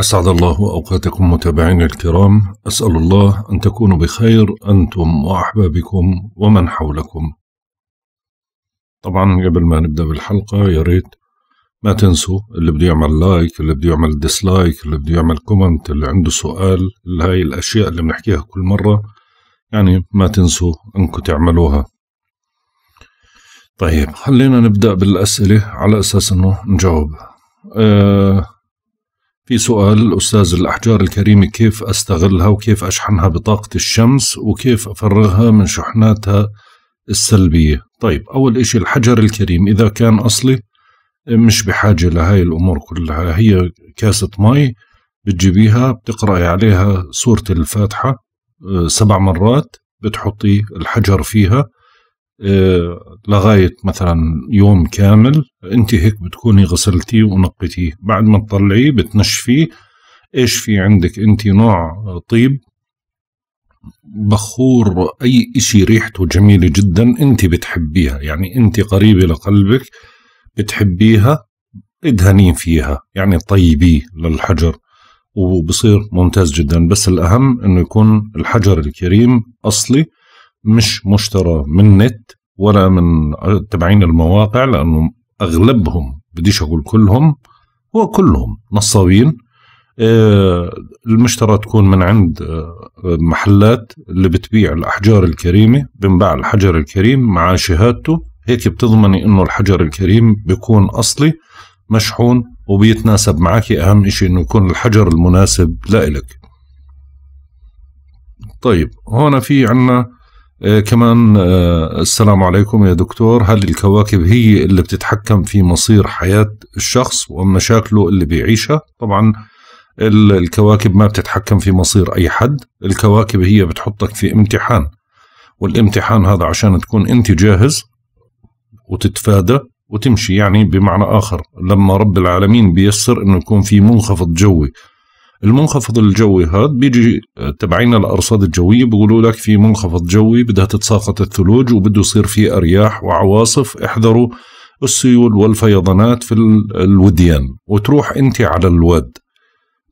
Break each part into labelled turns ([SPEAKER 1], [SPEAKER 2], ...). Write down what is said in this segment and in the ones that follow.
[SPEAKER 1] أسعد الله أوقاتكم متابعينا الكرام أسأل الله أن تكونوا بخير أنتم وأحبابكم ومن حولكم طبعا قبل ما نبدأ بالحلقة يا ريت ما تنسوا اللي بده يعمل لايك اللي بده يعمل ديسلايك اللي بده يعمل كومنت اللي عنده سؤال هاي الأشياء اللي بنحكيها كل مرة يعني ما تنسوا أنكم تعملوها طيب خلينا نبدأ بالأسئلة على أساس أنه نجاوب آه في سؤال أستاذ الأحجار الكريمة كيف أستغلها وكيف أشحنها بطاقة الشمس وكيف أفرغها من شحناتها السلبية طيب أول إشي الحجر الكريم إذا كان أصلي آه، مش بحاجة لهاي الأمور كلها هي كاسة مي بتجيبيها بتقرأي عليها سورة الفاتحة آه، سبع مرات بتحطي الحجر فيها آه، لغاية مثلا يوم كامل انت هيك بتكوني غسلتيه ونقيتيه بعد ما تطلعيه بتنشفيه ايش في عندك انت نوع طيب بخور اي اشي ريحته جميلة جدا انت بتحبيها يعني انت قريبة لقلبك بتحبيها ادهني فيها يعني طيبيه للحجر وبصير ممتاز جدا بس الأهم أنه يكون الحجر الكريم أصلي مش مشترى من نت ولا من تبعين المواقع لانه اغلبهم بديش اقول كلهم هو كلهم نصابين آه، المشترى تكون من عند آه، محلات اللي بتبيع الأحجار الكريمة بنباع الحجر الكريم مع شهادته هيك بتضمني إنه الحجر الكريم بيكون أصلي مشحون وبيتناسب معك أهم شيء إنه يكون الحجر المناسب لإلك طيب هون في عنا آه، كمان آه، السلام عليكم يا دكتور هل الكواكب هي اللي بتتحكم في مصير حياة الشخص ومشاكله اللي بيعيشها طبعا الكواكب ما بتتحكم في مصير أي حد الكواكب هي بتحطك في امتحان والامتحان هذا عشان تكون أنت جاهز وتتفادى وتمشي يعني بمعنى آخر لما رب العالمين بيسر أنه يكون في منخفض جوي المنخفض الجوي هذا بيجي آه، تبعينا الارصاد الجويه بيقولوا لك في منخفض جوي بدها تتساقط الثلوج وبده يصير في ارياح وعواصف احذروا السيول والفيضانات في الوديان وتروح انت على الواد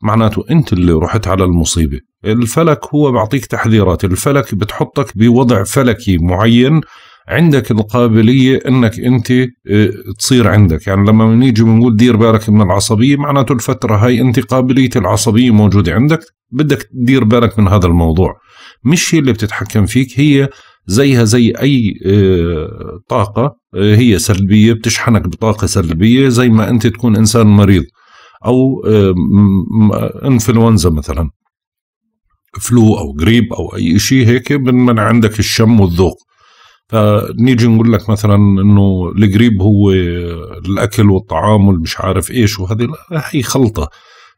[SPEAKER 1] معناته انت اللي رحت على المصيبه الفلك هو بيعطيك تحذيرات الفلك بتحطك بوضع فلكي معين عندك القابليه انك انت آه، تصير عندك يعني لما بنيجي بنقول دير بالك من العصبيه معناته الفتره هاي انت قابليه العصبيه موجوده عندك بدك تدير بالك من هذا الموضوع مش هي اللي بتتحكم فيك هي زيها زي اي آه، طاقه آه، هي سلبيه بتشحنك بطاقه سلبيه زي ما انت تكون انسان مريض او انفلونزا مثلا فلو او قريب او اي شيء هيك بنمنع عندك الشم والذوق فنيجي نقول لك مثلا انه القريب هو الاكل والطعام والمش عارف ايش وهذه هي خلطه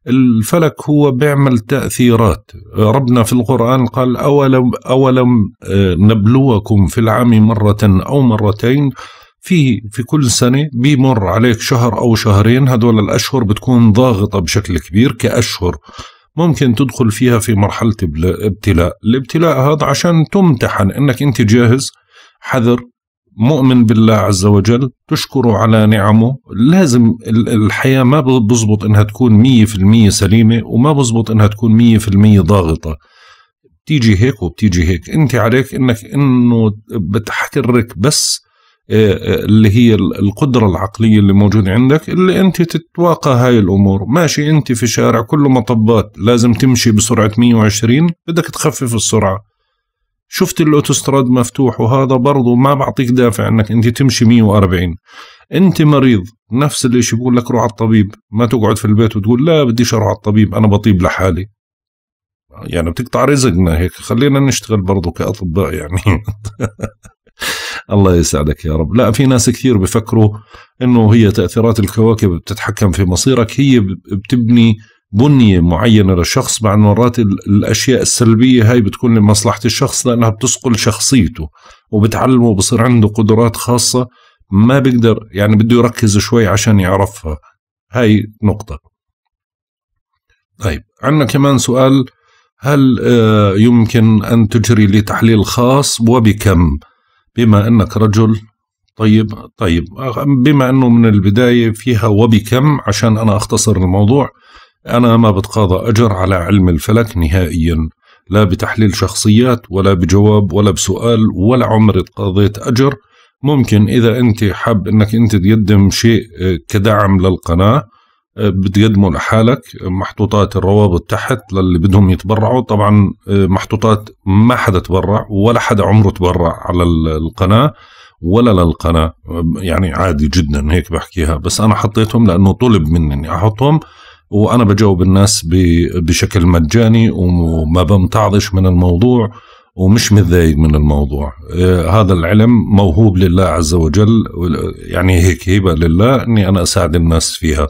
[SPEAKER 1] الفلك هو بيعمل تأثيرات ربنا في القرآن قال أولم, أولم آه، نبلوكم في العام مرة أو مرتين في في كل سنة بيمر عليك شهر أو شهرين هذول الأشهر بتكون ضاغطة بشكل كبير كأشهر ممكن تدخل فيها في مرحلة ابتلاء الابتلاء هذا عشان تمتحن انك انت جاهز حذر مؤمن بالله عز وجل تشكره على نعمه لازم الحياة ما بزبط إنها تكون مية في المية سليمة وما بزبط إنها تكون مية في المية ضاغطة بتيجي هيك وبتيجي هيك انت عليك انك انه بتحرك بس آه، آه، اللي هي القدرة العقلية اللي موجودة عندك اللي أنت تتواقع هاي الأمور ماشي أنت في شارع كله مطبات لازم تمشي بسرعة 120 بدك تخفف السرعة شفت الاوتوستراد مفتوح وهذا برضه ما بعطيك دافع انك انت تمشي 140 انت مريض نفس الاشي بقول لك روح على الطبيب ما تقعد في البيت وتقول لا بديش اروح على الطبيب انا بطيب لحالي يعني بتقطع رزقنا هيك خلينا نشتغل برضه كاطباء يعني الله يسعدك يا رب لا في ناس كثير بفكروا انه هي تاثيرات الكواكب بتتحكم في مصيرك هي بتبني بنية معينة للشخص بعد مرات الأشياء السلبية هاي بتكون لمصلحة الشخص لأنها بتصقل شخصيته وبتعلمه بصير عنده قدرات خاصة ما بيقدر يعني بده يركز شوي عشان يعرفها هاي نقطة طيب عندنا كمان سؤال هل آه، يمكن أن تجري لي تحليل خاص وبكم بما أنك رجل طيب طيب بما أنه من البداية فيها وبكم عشان أنا أختصر الموضوع أنا ما بتقاضى أجر على علم الفلك نهائيا لا بتحليل شخصيات ولا بجواب ولا بسؤال ولا عمري تقاضيت أجر ممكن إذا أنت حاب أنك أنت تقدم شيء آه، كدعم للقناة آه، بتقدمه لحالك محطوطات الروابط تحت للي بدهم يتبرعوا طبعا آه، محطوطات ما حدا تبرع ولا حدا عمره تبرع على القناة ولا للقناة يعني عادي جدا هيك بحكيها بس أنا حطيتهم لأنه طلب مني أني أحطهم وانا بجاوب الناس بشكل مجاني وما بمتعضش من الموضوع ومش متضايق من الموضوع آه، هذا العلم موهوب لله عز وجل يعني هيك هبة لله اني انا اساعد الناس فيها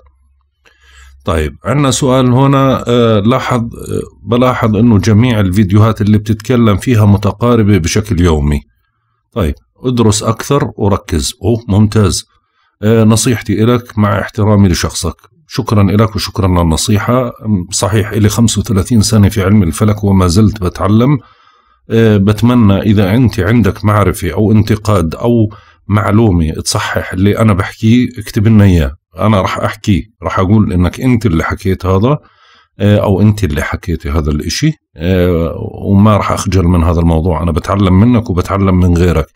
[SPEAKER 1] طيب عندنا سؤال هنا آه، لاحظ آه، بلاحظ انه جميع الفيديوهات اللي بتتكلم فيها متقاربة بشكل يومي طيب ادرس اكثر وركز اوه ممتاز نصيحتي لك مع احترامي لشخصك شكرا لك وشكرا للنصيحة صحيح إلي 35 سنة في علم الفلك وما زلت بتعلم أه، بتمنى إذا أنت عندك معرفة أو انتقاد أو معلومة تصحح اللي أنا بحكيه اكتب لنا إياه أنا رح أحكي رح أقول إنك أنت اللي حكيت هذا أه، أو أنت اللي حكيتي هذا الإشي أه، وما رح أخجل من هذا الموضوع أنا بتعلم منك وبتعلم من غيرك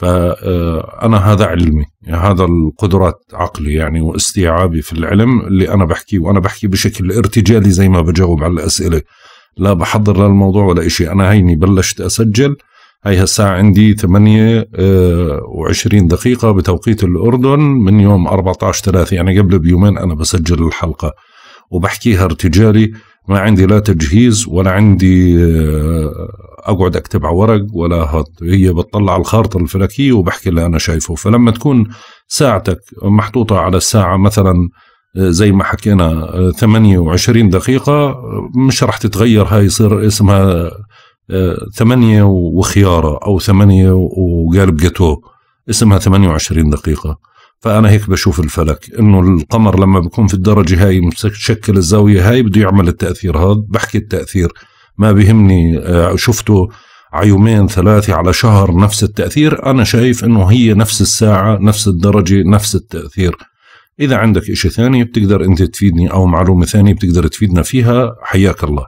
[SPEAKER 1] فأنا هذا علمي هذا القدرات عقلي يعني واستيعابي في العلم اللي أنا بحكيه وأنا بحكي بشكل ارتجالي زي ما بجاوب على الأسئلة لا بحضر للموضوع ولا إشي أنا هيني بلشت أسجل هاي الساعة عندي 8 آه، و20 دقيقة بتوقيت الأردن من يوم 14 3 يعني قبل بيومين أنا بسجل الحلقة وبحكيها ارتجالي ما عندي لا تجهيز ولا عندي آه، اقعد اكتب على ورق ولا هط هي بتطلع على الخارطه الفلكيه وبحكي اللي انا شايفه فلما تكون ساعتك محطوطه على الساعه مثلا آه، زي ما حكينا 28 آه، دقيقة مش راح تتغير هاي يصير اسمها ثمانية وخيارة أو ثمانية وقالب جاتو اسمها 28 دقيقة فانا هيك بشوف الفلك انه القمر لما بيكون في الدرجه هاي متشكل الزاويه هاي بده يعمل التاثير هذا بحكي التاثير ما بيهمني آه، شفته عيومين يومين ثلاثه على شهر نفس التاثير انا شايف انه هي نفس الساعه نفس الدرجه نفس التاثير اذا عندك إشي ثاني بتقدر انت تفيدني او معلومه ثانيه بتقدر تفيدنا فيها حياك الله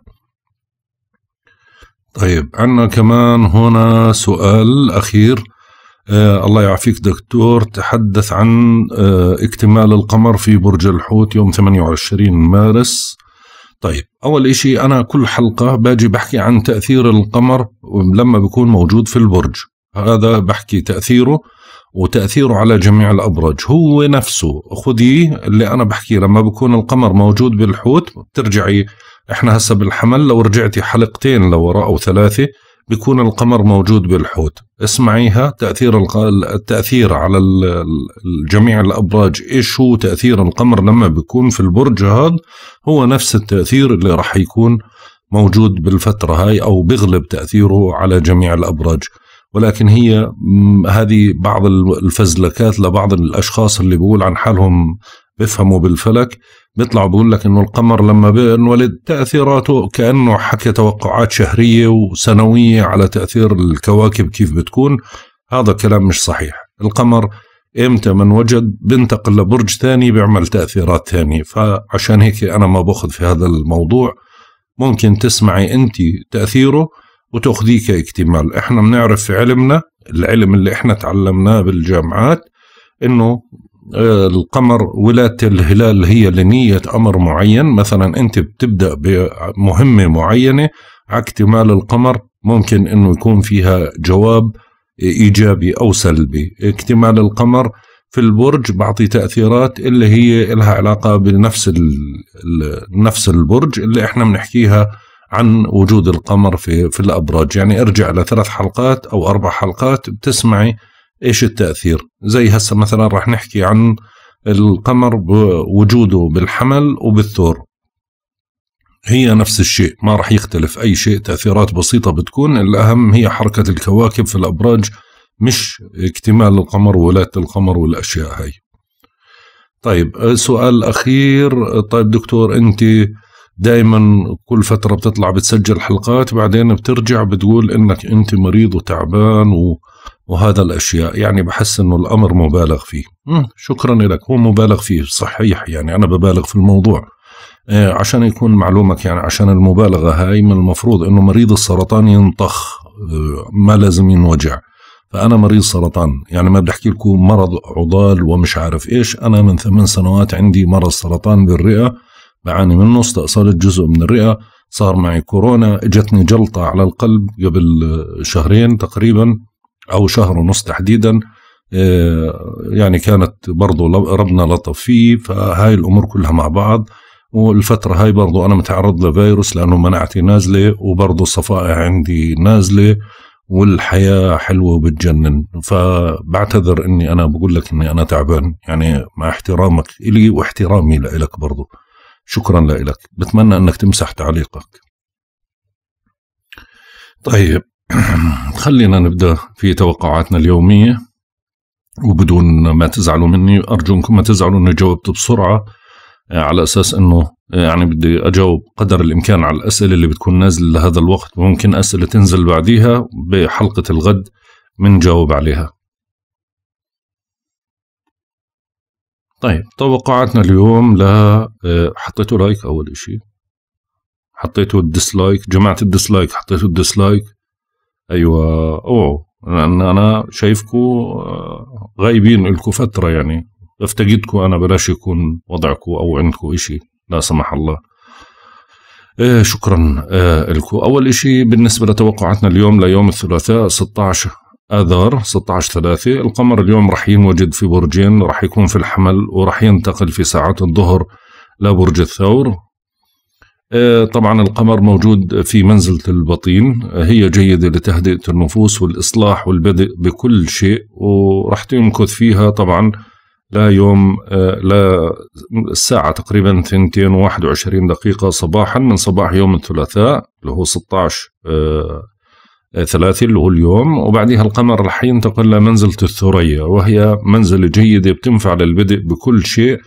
[SPEAKER 1] طيب عنا كمان هنا سؤال اخير آه الله يعافيك دكتور تحدث عن آه اكتمال القمر في برج الحوت يوم 28 مارس طيب أول إشي أنا كل حلقة باجي بحكي عن تأثير القمر لما بيكون موجود في البرج هذا بحكي تأثيره وتأثيره على جميع الأبرج هو نفسه خذي اللي أنا بحكيه لما بكون القمر موجود بالحوت بترجعي إحنا هسا بالحمل لو رجعتي حلقتين لورا أو ثلاثة بيكون القمر موجود بالحوت اسمعيها تأثير التأثير على جميع الأبراج إيش هو تأثير القمر لما بيكون في البرج هذا هو نفس التأثير اللي راح يكون موجود بالفترة هاي أو بغلب تأثيره على جميع الأبراج ولكن هي هذه بعض الفزلكات لبعض الأشخاص اللي بقول عن حالهم بفهموا بالفلك بيطلعوا بيقول لك انه القمر لما بينولد تاثيراته كانه حكى توقعات شهريه وسنويه على تاثير الكواكب كيف بتكون هذا كلام مش صحيح القمر امتى ما انوجد بنتقل لبرج ثاني بيعمل تاثيرات ثانيه فعشان هيك انا ما باخذ في هذا الموضوع ممكن تسمعي انت تاثيره وتاخذيه كاكتمال احنا بنعرف في علمنا العلم اللي احنا تعلمناه بالجامعات انه القمر ولاده الهلال هي لنيه امر معين مثلا انت بتبدا بمهمه معينه اكتمال القمر ممكن انه يكون فيها جواب ايجابي او سلبي اكتمال القمر في البرج بعطي تاثيرات اللي هي لها علاقه بنفس نفس البرج اللي احنا بنحكيها عن وجود القمر في في الابراج يعني ارجع لثلاث حلقات او اربع حلقات بتسمعي ايش التاثير زي هسه مثلا راح نحكي عن القمر بوجوده بالحمل وبالثور هي نفس الشيء ما راح يختلف أي شيء تأثيرات بسيطة بتكون الأهم هي حركة الكواكب في الأبراج مش اكتمال القمر وولادة القمر والأشياء هاي طيب سؤال أخير طيب دكتور أنت دائما كل فترة بتطلع بتسجل حلقات بعدين بترجع بتقول أنك أنت مريض وتعبان و وهذا الأشياء يعني بحس أنه الأمر مبالغ فيه شكرا لك هو مبالغ فيه صحيح يعني أنا ببالغ في الموضوع آه، عشان يكون معلومك يعني عشان المبالغة هاي من المفروض أنه مريض السرطان ينطخ آه، ما لازم ينوجع فأنا مريض سرطان يعني ما بدي أحكي لكم مرض عضال ومش عارف إيش أنا من ثمان سنوات عندي مرض سرطان بالرئة بعاني منه استئصلت جزء من الرئة صار معي كورونا اجتني جلطة على القلب قبل شهرين تقريبا أو شهر ونص تحديدا آه، يعني كانت برضو ربنا لطف فيه فهاي الأمور كلها مع بعض والفترة هاي برضو أنا متعرض لفيروس لأنه مناعتي نازلة وبرضو الصفائح عندي نازلة والحياة حلوة وبتجنن فبعتذر أني أنا بقول لك أني أنا تعبان يعني مع احترامك إلي واحترامي لإلك برضو شكرا لإلك بتمنى أنك تمسح تعليقك طيب خلينا نبدأ في توقعاتنا اليومية وبدون ما تزعلوا مني أرجوكم ما تزعلوا أني جاوبت بسرعة آه، على أساس أنه آه، يعني بدي أجاوب قدر الإمكان على الأسئلة اللي بتكون نازلة لهذا الوقت وممكن أسئلة تنزل بعديها بحلقة الغد بنجاوب عليها طيب توقعاتنا اليوم ل آه، حطيتوا لايك أول إشي حطيتوا الديسلايك جماعة الديسلايك حطيتوا الديسلايك ايوه اوعوا لان انا شايفكم آه، غايبين لكم فتره يعني افتقدكم انا بلاش يكون وضعكم او عندكم إشي لا سمح الله آه شكرا آه لكم اول إشي بالنسبه لتوقعاتنا اليوم ليوم الثلاثاء 16 اذار 16 3 القمر اليوم رح ينوجد في برجين رح يكون في الحمل ورح ينتقل في ساعات الظهر لبرج الثور آه، طبعا القمر موجود في منزلة البطين آه، هي جيدة لتهدئة النفوس والإصلاح والبدء بكل شيء ورح تمكث فيها طبعا لا يوم آه، لا الساعة تقريبا وواحد وعشرين دقيقة صباحا من صباح يوم الثلاثاء اللي هو 16 ثلاثة اللي هو اليوم وبعدها القمر رح ينتقل لمنزلة الثريا وهي منزلة جيدة بتنفع للبدء بكل شيء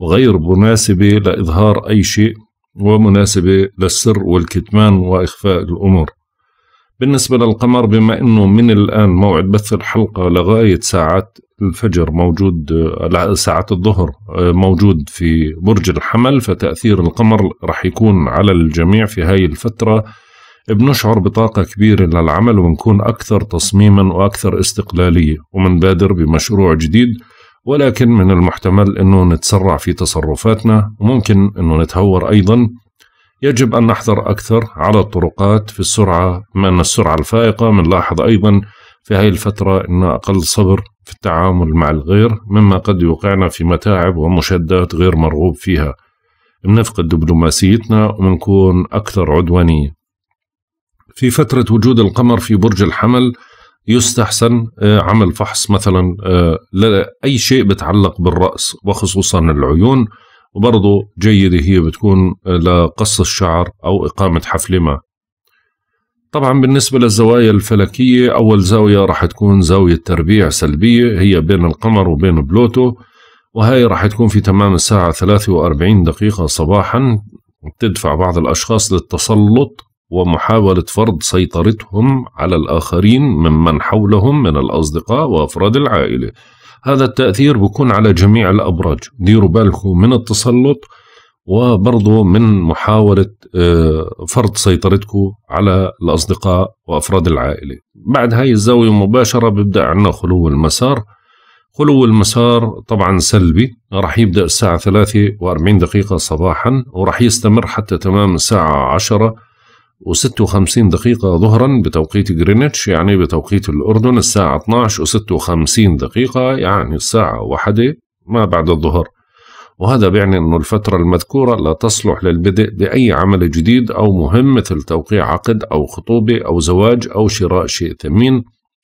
[SPEAKER 1] وغير مناسبة لإظهار أي شيء ومناسبة للسر والكتمان وإخفاء الأمور بالنسبة للقمر بما أنه من الآن موعد بث الحلقة لغاية ساعات الفجر موجود ساعات الظهر آه، موجود في برج الحمل فتأثير القمر رح يكون على الجميع في هاي الفترة بنشعر بطاقة كبيرة للعمل ونكون أكثر تصميما وأكثر استقلالية ومنبادر بمشروع جديد ولكن من المحتمل أنه نتسرع في تصرفاتنا وممكن أنه نتهور أيضا يجب أن نحذر أكثر على الطرقات في السرعة من السرعة الفائقة منلاحظ أيضا في هذه الفترة أن أقل صبر في التعامل مع الغير مما قد يوقعنا في متاعب ومشدات غير مرغوب فيها بنفقد دبلوماسيتنا وبنكون أكثر عدوانية في فترة وجود القمر في برج الحمل يستحسن آه، عمل فحص مثلا آه، لأي شيء بتعلق بالرأس وخصوصا العيون وبرضه جيدة هي بتكون آه، لقص الشعر أو إقامة حفلة ما طبعا بالنسبة للزوايا الفلكية أول زاوية راح تكون زاوية تربيع سلبية هي بين القمر وبين بلوتو وهي راح تكون في تمام الساعة 43 دقيقة صباحا تدفع بعض الأشخاص للتسلط ومحاولة فرض سيطرتهم على الآخرين ممن حولهم من الأصدقاء وأفراد العائلة هذا التأثير بكون على جميع الأبراج ديروا بالكم من التسلط وبرضه من محاولة آه، فرض سيطرتكم على الأصدقاء وأفراد العائلة بعد هاي الزاوية مباشرة بيبدأ عنا خلو المسار خلو المسار طبعا سلبي راح يبدأ الساعة 43 دقيقة صباحا وراح يستمر حتى تمام الساعة 10 و56 دقيقة ظهرا بتوقيت جرينتش يعني بتوقيت الأردن الساعة 12 و56 دقيقة يعني الساعة واحدة ما بعد الظهر وهذا بيعني أن الفترة المذكورة لا تصلح للبدء بأي عمل جديد أو مهم مثل توقيع عقد أو خطوبة أو زواج أو شراء شيء ثمين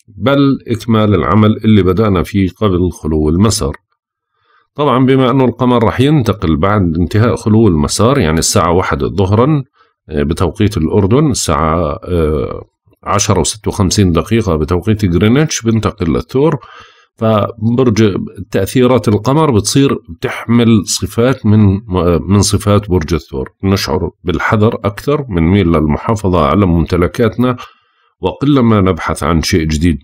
[SPEAKER 1] بل إكمال العمل اللي بدأنا فيه قبل خلو المسار طبعا بما أنه القمر رح ينتقل بعد انتهاء خلو المسار يعني الساعة واحدة ظهرا بتوقيت الأردن الساعة آه، عشرة وستة وخمسين دقيقة بتوقيت جرينتش بنتقل للثور فبرج تأثيرات القمر بتصير بتحمل صفات من من صفات برج الثور نشعر بالحذر أكثر من ميل للمحافظة على ممتلكاتنا وقلما نبحث عن شيء جديد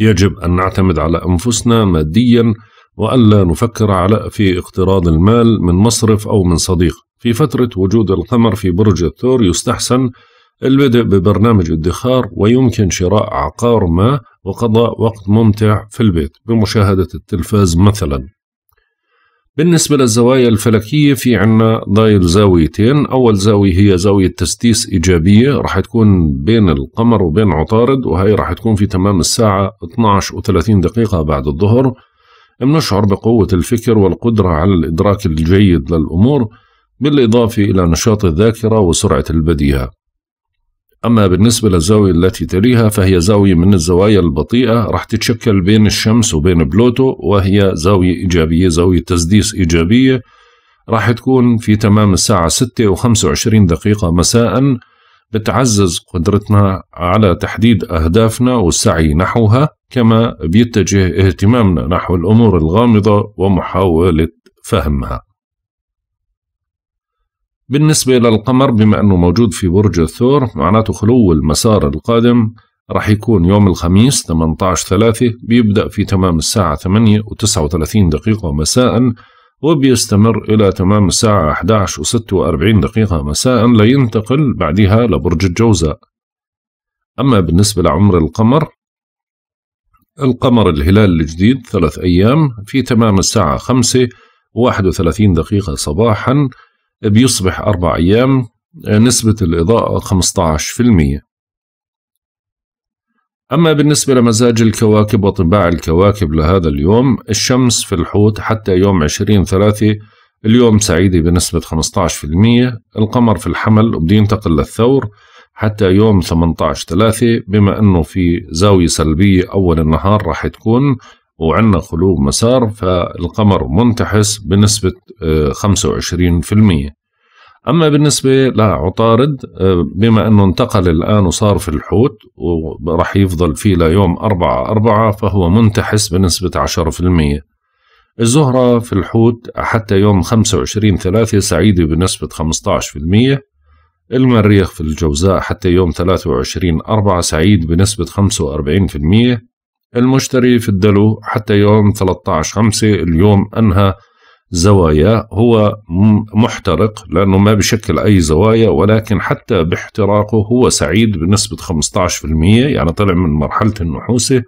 [SPEAKER 1] يجب أن نعتمد على أنفسنا ماديا وألا نفكر على في اقتراض المال من مصرف أو من صديق في فترة وجود القمر في برج الثور يستحسن البدء ببرنامج ادخار ويمكن شراء عقار ما وقضاء وقت ممتع في البيت بمشاهدة التلفاز مثلا بالنسبة للزوايا الفلكية في عنا ضايل زاويتين أول زاوية هي زاوية تسديس إيجابية راح تكون بين القمر وبين عطارد وهي راح تكون في تمام الساعة 12 و 30 دقيقة بعد الظهر بنشعر بقوة الفكر والقدرة على الإدراك الجيد للأمور بالإضافة إلى نشاط الذاكرة وسرعة البديهة أما بالنسبة للزاوية التي تليها فهي زاوية من الزوايا البطيئة راح تتشكل بين الشمس وبين بلوتو وهي زاوية إيجابية زاوية تسديس إيجابية راح تكون في تمام الساعة 6 و 25 دقيقة مساء بتعزز قدرتنا على تحديد أهدافنا والسعي نحوها كما بيتجه اهتمامنا نحو الأمور الغامضة ومحاولة فهمها بالنسبة للقمر بما أنه موجود في برج الثور معناته خلو المسار القادم رح يكون يوم الخميس 18 3 بيبدأ في تمام الساعة 8 و39 دقيقة مساء وبيستمر إلى تمام الساعة 11 و46 دقيقة مساء لينتقل بعدها لبرج الجوزاء أما بالنسبة لعمر القمر القمر الهلال الجديد ثلاث أيام في تمام الساعة 5 و31 دقيقة صباحاً بيصبح أربع أيام آه، نسبة الإضاءة 15% أما بالنسبة لمزاج الكواكب وطباع الكواكب لهذا اليوم الشمس في الحوت حتى يوم 20 ثلاثة اليوم سعيدة بنسبة 15% القمر في الحمل وبده ينتقل للثور حتى يوم 18 ثلاثة بما أنه في زاوية سلبية أول النهار راح تكون وعندنا قلوب مسار فالقمر منتحس بنسبة 25% آه، أما بالنسبة لعطارد آه، بما أنه انتقل الآن وصار في الحوت ورح يفضل فيه ليوم 4 4 فهو منتحس بنسبة 10% الزهرة في الحوت حتى يوم 25 3 سعيدة بنسبة 15% المريخ في الجوزاء حتى يوم 23 4 سعيد بنسبة 45% المشتري في الدلو حتى يوم 13 5 اليوم أنهى زوايا هو محترق لأنه ما بشكل أي زوايا ولكن حتى باحتراقه هو سعيد بنسبة 15% يعني طلع من مرحلة النحوسة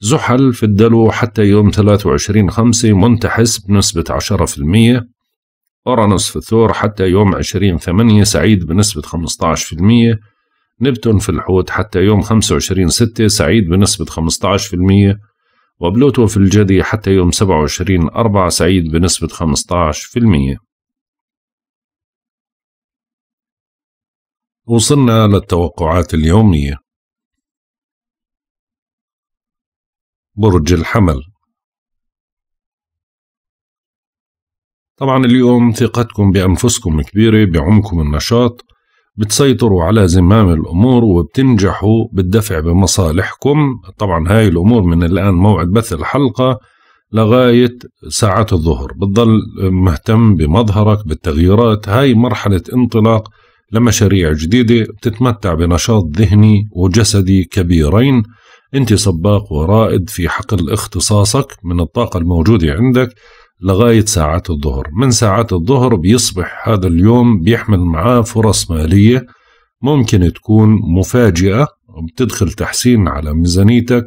[SPEAKER 1] زحل في الدلو حتى يوم 23 5 منتحس بنسبة 10% أورانوس في الثور حتى يوم 20 8 سعيد بنسبة 15% نبتون في الحوت حتى يوم 25 6 سعيد بنسبة 15% وبلوتو في الجدي حتى يوم 27 4 سعيد بنسبة 15%
[SPEAKER 2] وصلنا للتوقعات اليومية برج الحمل
[SPEAKER 1] طبعا اليوم ثقتكم بأنفسكم كبيرة بعمكم النشاط بتسيطروا على زمام الأمور وبتنجحوا بالدفع بمصالحكم طبعا هاي الأمور من الآن موعد بث الحلقة لغاية ساعات الظهر بتضل مهتم بمظهرك بالتغييرات هاي مرحلة انطلاق لمشاريع جديدة بتتمتع بنشاط ذهني وجسدي كبيرين أنت سباق ورائد في حقل اختصاصك من الطاقة الموجودة عندك لغاية ساعات الظهر من ساعات الظهر بيصبح هذا اليوم بيحمل معاه فرص مالية ممكن تكون مفاجئة بتدخل تحسين على ميزانيتك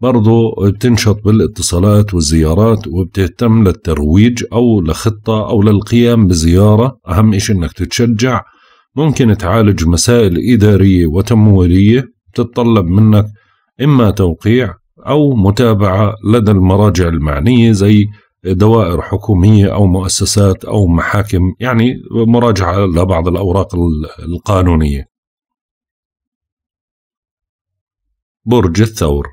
[SPEAKER 1] برضو بتنشط بالاتصالات والزيارات وبتهتم للترويج أو لخطة أو للقيام بزيارة أهم إشي أنك تتشجع ممكن تعالج مسائل إدارية وتمويلية تتطلب منك إما توقيع أو متابعة لدى المراجع المعنية زي دوائر حكومية أو مؤسسات أو محاكم يعني مراجعة لبعض الأوراق القانونية برج الثور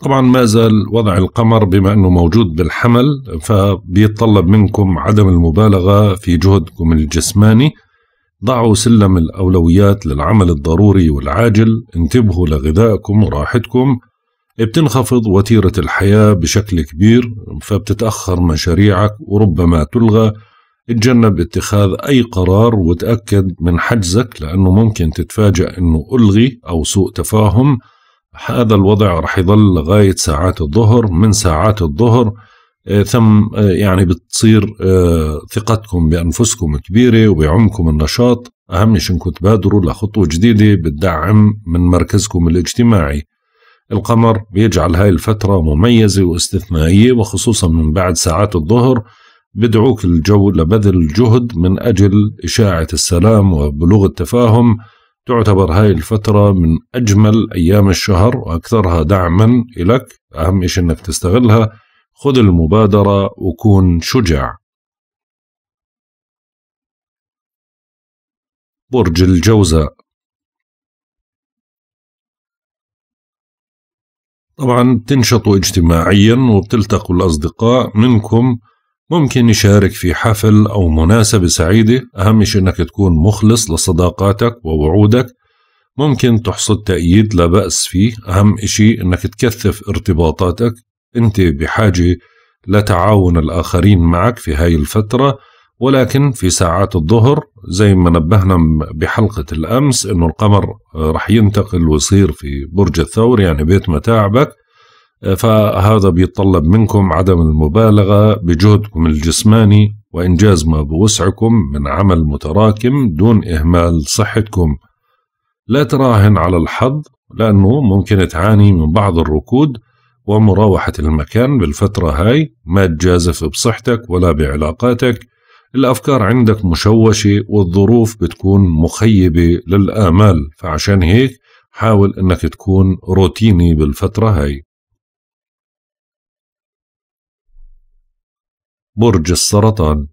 [SPEAKER 1] طبعا ما زال وضع القمر بما أنه موجود بالحمل فبيتطلب منكم عدم المبالغة في جهدكم الجسماني ضعوا سلم الأولويات للعمل الضروري والعاجل انتبهوا لغذائكم وراحتكم بتنخفض وتيرة الحياة بشكل كبير فبتتأخر مشاريعك وربما تلغى اتجنب اتخاذ أي قرار وتأكد من حجزك لأنه ممكن تتفاجأ أنه ألغي أو سوء تفاهم هذا الوضع رح يظل لغاية ساعات الظهر من ساعات الظهر آه، ثم آه، يعني بتصير آه، ثقتكم بأنفسكم كبيرة وبعمكم النشاط أهم شيء أنكم تبادروا لخطوة جديدة بتدعم من مركزكم الاجتماعي القمر بيجعل هاي الفترة مميزة واستثنائية وخصوصا من بعد ساعات الظهر بدعوك الجو لبذل جهد من أجل إشاعة السلام وبلوغ التفاهم تعتبر هاي الفترة من أجمل أيام الشهر وأكثرها دعما إلك أهم إشي أنك تستغلها خذ المبادرة وكون شجاع
[SPEAKER 2] برج الجوزاء طبعا تنشطوا
[SPEAKER 1] اجتماعيا وبتلتقوا الأصدقاء منكم ممكن يشارك في حفل أو مناسبة سعيدة أهم شيء أنك تكون مخلص لصداقاتك ووعودك ممكن تحصد تأييد لا بأس فيه أهم شيء أنك تكثف ارتباطاتك أنت بحاجة لتعاون الآخرين معك في هاي الفترة ولكن في ساعات الظهر زي ما نبهنا بحلقة الأمس أنه القمر آه، رح ينتقل ويصير في برج الثور يعني بيت متاعبك آه، فهذا بيتطلب منكم عدم المبالغة بجهدكم الجسماني وإنجاز ما بوسعكم من عمل متراكم دون إهمال صحتكم لا تراهن على الحظ لأنه ممكن تعاني من بعض الركود ومراوحة المكان بالفترة هاي ما تجازف بصحتك ولا بعلاقاتك الأفكار عندك مشوشة والظروف بتكون مخيبة للآمال فعشان هيك حاول أنك تكون روتيني بالفترة هاي
[SPEAKER 2] برج السرطان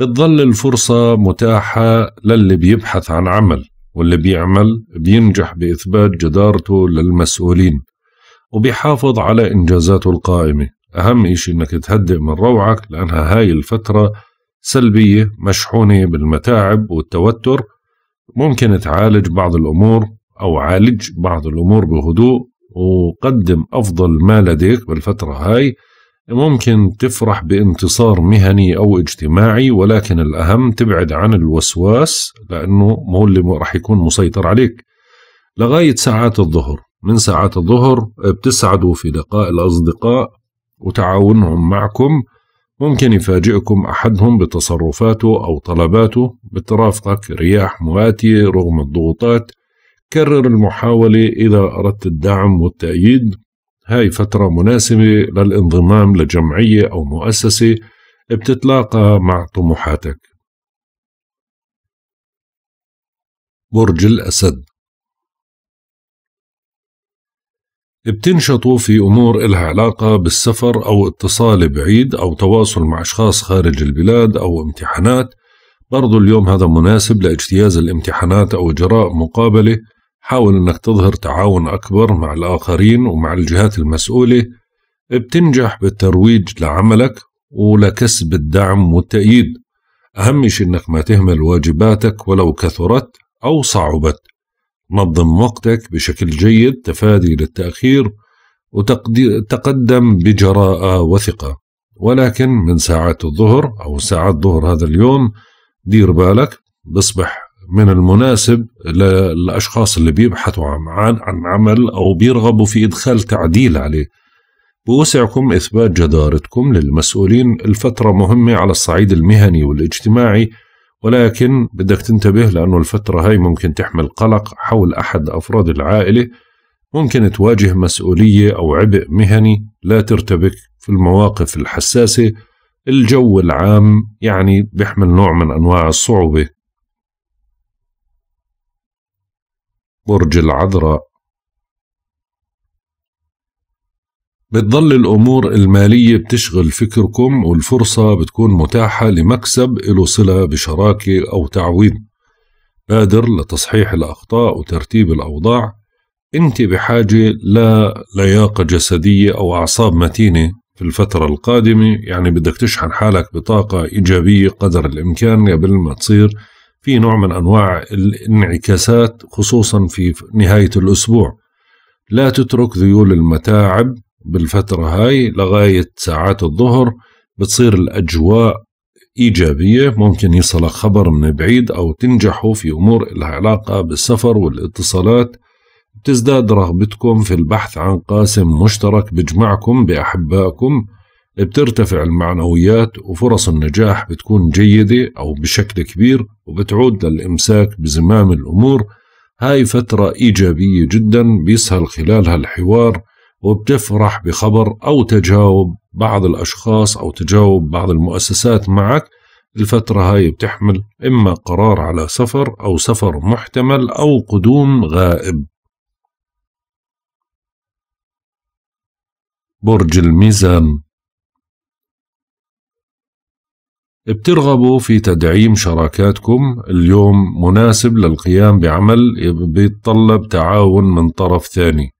[SPEAKER 2] بتظل الفرصة
[SPEAKER 1] متاحة للي بيبحث عن عمل واللي بيعمل بينجح بإثبات جدارته للمسؤولين وبيحافظ على إنجازاته القائمة أهم إشي إنك تهدئ من روعك لأنها هاي الفترة سلبية مشحونة بالمتاعب والتوتر ممكن تعالج بعض الأمور أو عالج بعض الأمور بهدوء وقدم أفضل ما لديك بالفترة هاي ممكن تفرح بانتصار مهني أو اجتماعي ولكن الأهم تبعد عن الوسواس لأنه مو اللي راح يكون مسيطر عليك لغاية ساعات الظهر من ساعات الظهر بتسعدوا في لقاء الأصدقاء وتعاونهم معكم ممكن يفاجئكم أحدهم بتصرفاته أو طلباته بترافقك رياح مواتية رغم الضغوطات كرر المحاولة إذا أردت الدعم والتأييد هاي فترة مناسبة للانضمام لجمعية أو مؤسسة بتتلاقى مع طموحاتك
[SPEAKER 2] برج الأسد
[SPEAKER 1] بتنشطوا في أمور إلها علاقة بالسفر أو اتصال بعيد أو تواصل مع أشخاص خارج البلاد أو امتحانات برضو اليوم هذا مناسب لاجتياز الامتحانات أو إجراء مقابلة حاول أنك تظهر تعاون أكبر مع الآخرين ومع الجهات المسؤولة بتنجح بالترويج لعملك ولكسب الدعم والتأييد أهم شيء أنك ما تهمل واجباتك ولو كثرت أو صعبت نظم وقتك بشكل جيد تفادي للتأخير وتقدم بجراءة وثقة ولكن من ساعات الظهر أو ساعات ظهر هذا اليوم دير بالك بصبح من المناسب للأشخاص اللي بيبحثوا عن, عن عمل أو بيرغبوا في إدخال تعديل عليه بوسعكم إثبات جدارتكم للمسؤولين الفترة مهمة على الصعيد المهني والاجتماعي ولكن بدك تنتبه لأنه الفترة هاي ممكن تحمل قلق حول أحد أفراد العائلة ممكن تواجه مسؤولية أو عبء مهني لا ترتبك في المواقف الحساسة الجو العام يعني بيحمل نوع من أنواع الصعوبة برج العذراء بتضل الأمور المالية بتشغل فكركم والفرصة بتكون متاحة لمكسب له صلة بشراكة أو تعويض بادر لتصحيح الأخطاء وترتيب الأوضاع أنت بحاجة لياقة جسدية أو أعصاب متينة في الفترة القادمة يعني بدك تشحن حالك بطاقة إيجابية قدر الإمكان قبل ما تصير في نوع من أنواع الانعكاسات خصوصا في نهاية الأسبوع لا تترك ذيول المتاعب بالفترة هاي لغاية ساعات الظهر بتصير الأجواء إيجابية ممكن يصلك خبر من بعيد أو تنجحوا في أمور لها علاقة بالسفر والاتصالات بتزداد رغبتكم في البحث عن قاسم مشترك بجمعكم بأحبائكم بترتفع المعنويات وفرص النجاح بتكون جيدة أو بشكل كبير وبتعود للإمساك بزمام الأمور هاي فترة إيجابية جدا بيسهل خلالها الحوار وبتفرح بخبر أو تجاوب بعض الأشخاص أو تجاوب بعض المؤسسات معك الفترة هاي بتحمل إما قرار على سفر أو سفر محتمل أو قدوم غائب
[SPEAKER 2] برج الميزان
[SPEAKER 1] بترغبوا في تدعيم شراكاتكم اليوم مناسب للقيام بعمل بيتطلب تعاون من طرف ثاني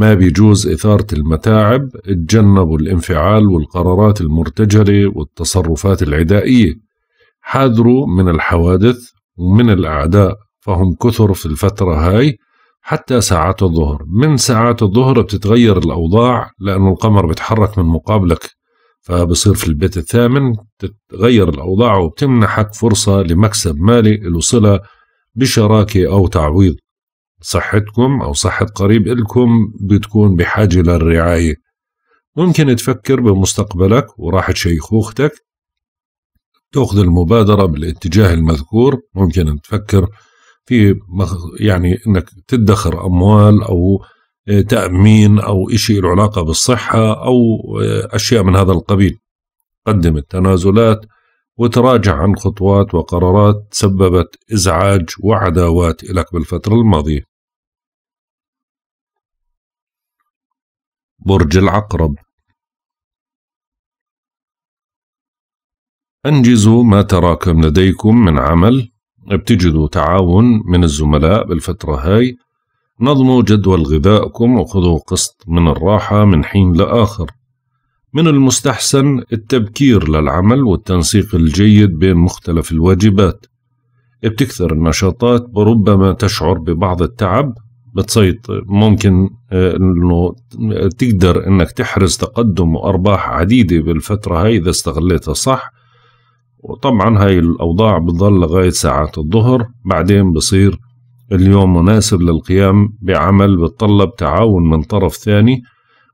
[SPEAKER 1] ما بيجوز إثارة المتاعب اتجنبوا الانفعال والقرارات المرتجلة والتصرفات العدائية حاذروا من الحوادث ومن الأعداء فهم كثر في الفترة هاي حتى ساعات الظهر من ساعات الظهر بتتغير الأوضاع لأنه القمر بتحرك من مقابلك فبصير في البيت الثامن تتغير الأوضاع وبتمنحك فرصة لمكسب مالي الوصلة صلة بشراكة أو تعويض صحتكم أو صحة قريب إلكم بتكون بحاجة للرعاية ممكن تفكر بمستقبلك وراحة شيخوختك تأخذ المبادرة بالاتجاه المذكور ممكن تفكر في يعني أنك تدخر أموال أو تأمين أو إشي له علاقة بالصحة أو أشياء من هذا القبيل قدم التنازلات وتراجع عن خطوات وقرارات سببت إزعاج وعداوات لك بالفترة الماضية
[SPEAKER 2] برج العقرب
[SPEAKER 1] أنجزوا ما تراكم لديكم من عمل بتجدوا تعاون من الزملاء بالفترة هاي نظموا جدول غذائكم وخذوا قسط من الراحة من حين لآخر من المستحسن التبكير للعمل والتنسيق الجيد بين مختلف الواجبات بتكثر النشاطات وربما تشعر ببعض التعب بتسيطر ممكن آه، انه آه، تقدر انك تحرز تقدم وارباح عديده بالفتره هاي اذا استغليتها صح وطبعا هاي الاوضاع بتضل لغايه ساعات الظهر بعدين بصير اليوم مناسب للقيام بعمل بتطلب تعاون من طرف ثاني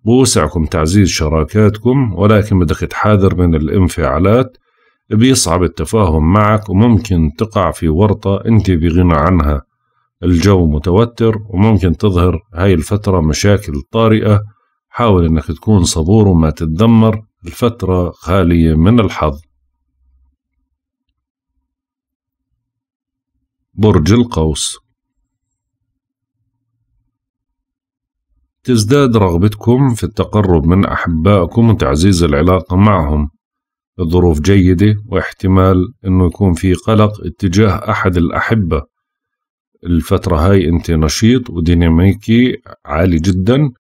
[SPEAKER 1] بوسعكم تعزيز شراكاتكم ولكن بدك تحاذر من الانفعالات بيصعب التفاهم معك وممكن تقع في ورطة أنت بغنى عنها الجو متوتر وممكن تظهر هاي الفترة مشاكل طارئة حاول انك تكون صبور وما تتدمر الفترة خالية من الحظ برج القوس تزداد رغبتكم في التقرب من أحبائكم وتعزيز العلاقة معهم الظروف جيدة واحتمال أنه يكون في قلق اتجاه أحد الأحبة الفترة هاي انت نشيط وديناميكي عالي جدا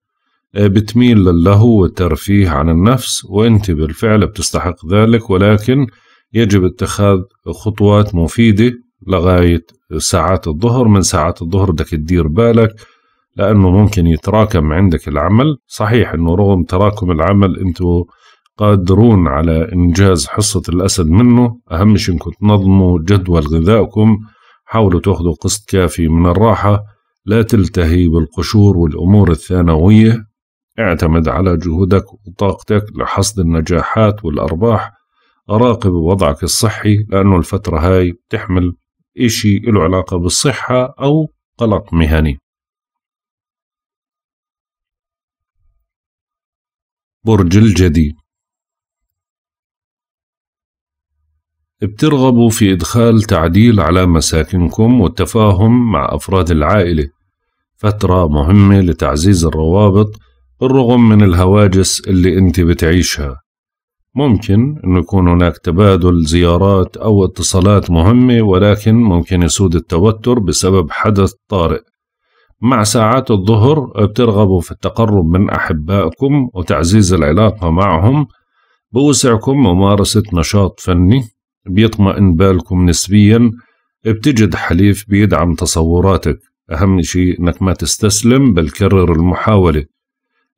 [SPEAKER 1] آه، بتميل للهو والترفيه عن النفس وانت بالفعل بتستحق ذلك ولكن يجب اتخاذ خطوات مفيدة لغاية ساعات الظهر من ساعات الظهر بدك تدير بالك لأنه ممكن يتراكم عندك العمل صحيح أنه رغم تراكم العمل أنتوا قادرون على إنجاز حصة الأسد منه أهم شيء أنكم تنظموا جدول غذائكم حاولوا تاخذوا قسط كافي من الراحة لا تلتهي بالقشور والأمور الثانوية اعتمد على جهودك وطاقتك لحصد النجاحات والأرباح أراقب وضعك الصحي لأنه الفترة هاي بتحمل إشي له علاقة بالصحة أو قلق مهني
[SPEAKER 2] برج الجدي
[SPEAKER 1] بترغبوا في إدخال تعديل على مساكنكم والتفاهم مع أفراد العائلة فترة مهمة لتعزيز الروابط بالرغم من الهواجس اللي أنت بتعيشها ممكن أنه يكون هناك تبادل زيارات أو اتصالات مهمة ولكن ممكن يسود التوتر بسبب حدث طارئ مع ساعات الظهر بترغبوا في التقرب من أحبائكم وتعزيز العلاقة معهم بوسعكم ممارسة نشاط فني بيطمئن بالكم نسبيا بتجد حليف بيدعم تصوراتك أهم شيء أنك ما تستسلم بل كرر المحاولة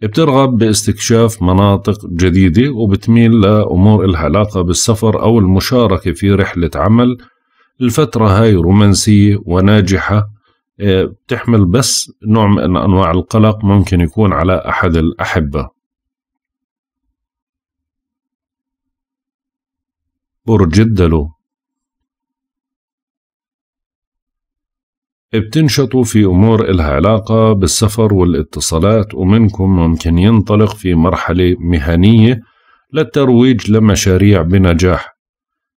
[SPEAKER 1] بترغب باستكشاف مناطق جديدة وبتميل لأمور إلها علاقة بالسفر أو المشاركة في رحلة عمل الفترة هاي رومانسية وناجحة إيه، بتحمل بس نوع من أنواع القلق ممكن يكون على أحد الأحبة
[SPEAKER 2] الدلو
[SPEAKER 1] بتنشطوا في أمور إلها علاقة بالسفر والاتصالات ومنكم ممكن ينطلق في مرحلة مهنية للترويج لمشاريع بنجاح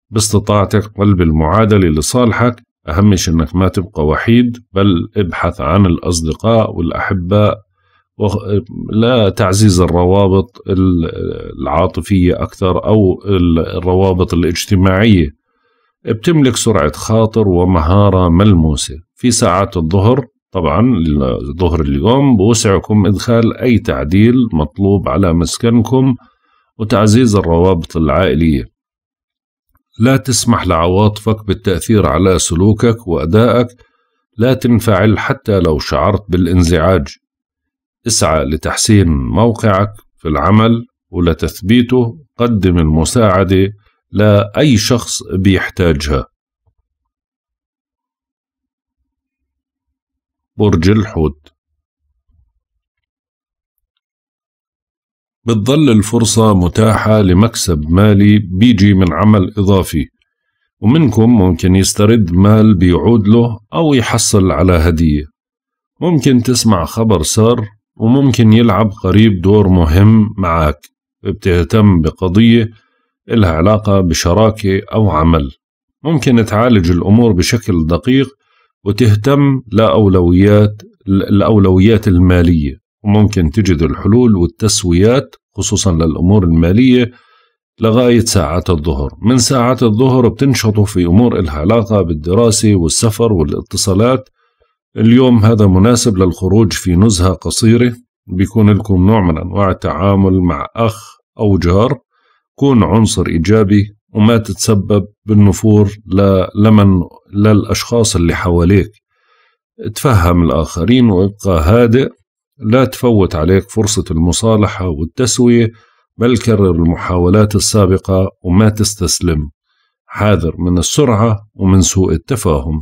[SPEAKER 1] باستطاعتك قلب المعادلة لصالحك أهم أنك ما تبقى وحيد بل ابحث عن الأصدقاء والأحباء لا تعزيز الروابط العاطفية أكثر أو الروابط الاجتماعية بتملك سرعة خاطر ومهارة ملموسة في ساعات الظهر طبعا ظهر اليوم بوسعكم إدخال أي تعديل مطلوب على مسكنكم وتعزيز الروابط العائلية لا تسمح لعواطفك بالتأثير على سلوكك وأدائك لا تنفعل حتى لو شعرت بالانزعاج اسعى لتحسين موقعك في العمل ولتثبيته قدم المساعدة لأي شخص بيحتاجها
[SPEAKER 2] برج الحوت
[SPEAKER 1] بتظل الفرصة متاحة لمكسب مالي بيجي من عمل إضافي ومنكم ممكن يسترد مال بيعود له أو يحصل على هدية ممكن تسمع خبر سار وممكن يلعب قريب دور مهم معك بتهتم بقضية إلها علاقة بشراكة أو عمل ممكن تعالج الأمور بشكل دقيق وتهتم لأولويات الأولويات المالية وممكن تجد الحلول والتسويات خصوصا للأمور المالية لغاية ساعات الظهر من ساعات الظهر بتنشطوا في أمور إلها علاقة بالدراسة والسفر والاتصالات اليوم هذا مناسب للخروج في نزهة قصيرة بيكون لكم نوع من أنواع التعامل مع أخ أو جار كون عنصر إيجابي وما تتسبب بالنفور لمن للأشخاص اللي حواليك تفهم الآخرين وابقى هادئ لا تفوت عليك فرصة المصالحة والتسوية بل كرر المحاولات السابقة وما تستسلم حاذر من السرعة ومن سوء
[SPEAKER 2] التفاهم